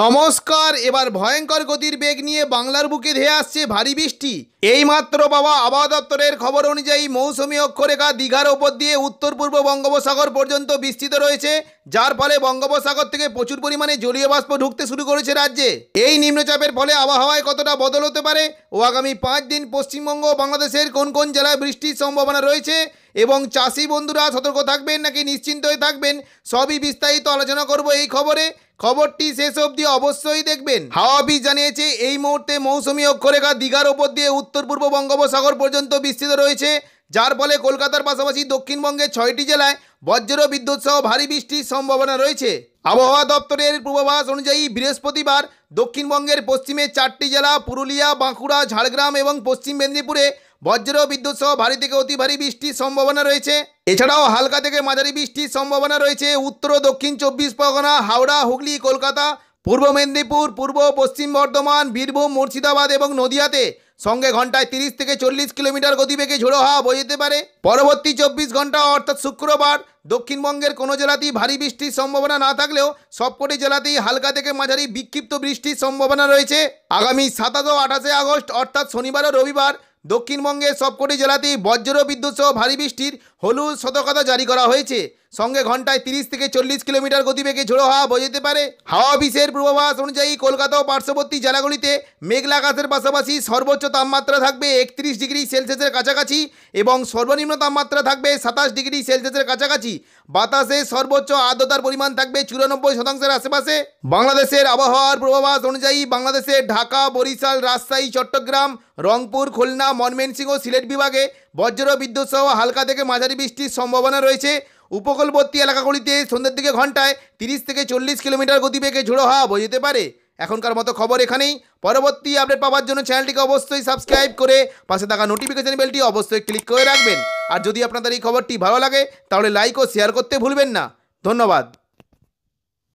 নমস্কার এবার ভয়ঙ্কর গতির বেগ নিয়ে বাংলার বুকে ধেয়ে আসছে ভারী বৃষ্টি এইমাত্র বাবা আবহাওয়া দপ্তরের খবর অনুযায়ী মৌসুমী অক্ষরেখা দীঘার ওপর দিয়ে উত্তর পূর্ব বঙ্গোপসাগর পর্যন্ত বিস্তৃত রয়েছে যার ফলে বঙ্গোপসাগর থেকে প্রচুর পরিমাণে জলীয় বাষ্প ঢুকতে শুরু করেছে রাজ্যে এই নিম্নচাপের ফলে আবহাওয়ায় কতটা বদল হতে পারে ও আগামী পাঁচ দিন পশ্চিমবঙ্গ ও বাংলাদেশের কোন কোন জেলায় বৃষ্টির সম্ভাবনা রয়েছে এবং চাষি বন্ধুরা সতর্ক থাকবেন নাকি নিশ্চিন্ত হয়ে থাকবেন সবই বিস্তারিত আলোচনা করব এই খবরে খবরটি শেষ অবধি অবশ্যই দেখবেন হাওয়া অফিস জানিয়েছে এই মুহূর্তে মৌসুমি অক্ষরেখা দীঘার ওপর দিয়ে উত্তর পূর্ব বঙ্গোপসাগর পর্যন্ত বিস্তৃত রয়েছে যার ফলে কলকাতার পাশাপাশি দক্ষিণবঙ্গের ছয়টি জেলায় বজ্র বিদ্যুৎ সহ ভারী বৃষ্টির সম্ভাবনা রয়েছে আবহাওয়া দপ্তরের পূর্বাভাস অনুযায়ী বৃহস্পতিবার দক্ষিণবঙ্গের পশ্চিমে চারটি জেলা পুরুলিয়া বাঁকুড়া ঝাড়গ্রাম এবং পশ্চিম মেদিনীপুরে বজ্র বিদ্যুৎ সহ ভারী থেকে অতি ভারী বৃষ্টির সম্ভাবনা রয়েছে এছাড়াও হালকা থেকে মাঝারি বৃষ্টির সম্ভাবনা রয়েছে উত্তর ও দক্ষিণ চব্বিশ পরগনা হাওড়া হুগলি কলকাতা পূর্ব মেদিনীপুর পূর্ব পশ্চিম বর্ধমান বীরভূম মুর্শিদাবাদ এবং নদিয়াতে সঙ্গে ঘন্টায় তিরিশ থেকে চল্লিশ কিলোমিটার গতিবেগে ঝোড়ো হাওয়া বয়ে যেতে পারে পরবর্তী চব্বিশ ঘন্টা অর্থাৎ শুক্রবার দক্ষিণবঙ্গের কোনো জেলাতেই ভারী বৃষ্টির সম্ভাবনা না থাকলেও সবকটি জেলাতেই হালকা থেকে মাঝারি বিক্ষিপ্ত বৃষ্টির সম্ভাবনা রয়েছে আগামী সাতাশ ও আঠাশে আগস্ট অর্থাৎ শনিবার ও রবিবার দক্ষিণবঙ্গের সবকটি জেলাতেই বজ্র বিদ্যুৎ সহ ভারী বৃষ্টির হলুদ সতর্কতা জারি করা হয়েছে সঙ্গে ঘন্টায় তিরিশ থেকে চল্লিশ কিলোমিটার গতিবেগে ঝোড়ো হাওয়া বোঝাতে পারে হাওয়া অফিসের পূর্বাভাস অনুযায়ী কলকাতা ও পার্শ্ববর্তী জেলাগুলিতে মেঘলা আকাশের পাশাপাশি সর্বোচ্চ তাপমাত্রা থাকবে একত্রিশ ডিগ্রি সেলসিয়াসের কাছাকাছি এবং সর্বনিম্ন তাপমাত্রা থাকবে সাতাশ ডিগ্রি সেলসিয়াসের কাছাকাছি বাতাসে সর্বোচ্চ আর্দ্রতার পরিমাণ থাকবে চুরানব্বই শতাংশের আশেপাশে বাংলাদেশের আবহাওয়ার পূর্বাভাস অনুযায়ী বাংলাদেশের ঢাকা বরিশাল রাজশাহী চট্টগ্রাম রংপুর খুলনা ময়মনসিংহ ও সিলেট বিভাগে বজ্র বিদ্যুৎ সহ হালকা থেকে মাঝারি বৃষ্টির সম্ভাবনা রয়েছে উপকূলবর্তী এলাকাগুলিতে সন্ধ্যের দিকে ঘন্টায় তিরিশ থেকে চল্লিশ কিলোমিটার গতিবেগে ঝোড়ো হাওয়া বইতে পারে এখনকার মতো খবর এখানেই পরবর্তী আপডেট পাওয়ার জন্য চ্যানেলটিকে অবশ্যই সাবস্ক্রাইব করে পাশে থাকা নোটিফিকেশন বেলটি অবশ্যই ক্লিক করে রাখবেন আর যদি আপনাদের এই খবরটি ভালো লাগে তাহলে লাইক ও শেয়ার করতে ভুলবেন না ধন্যবাদ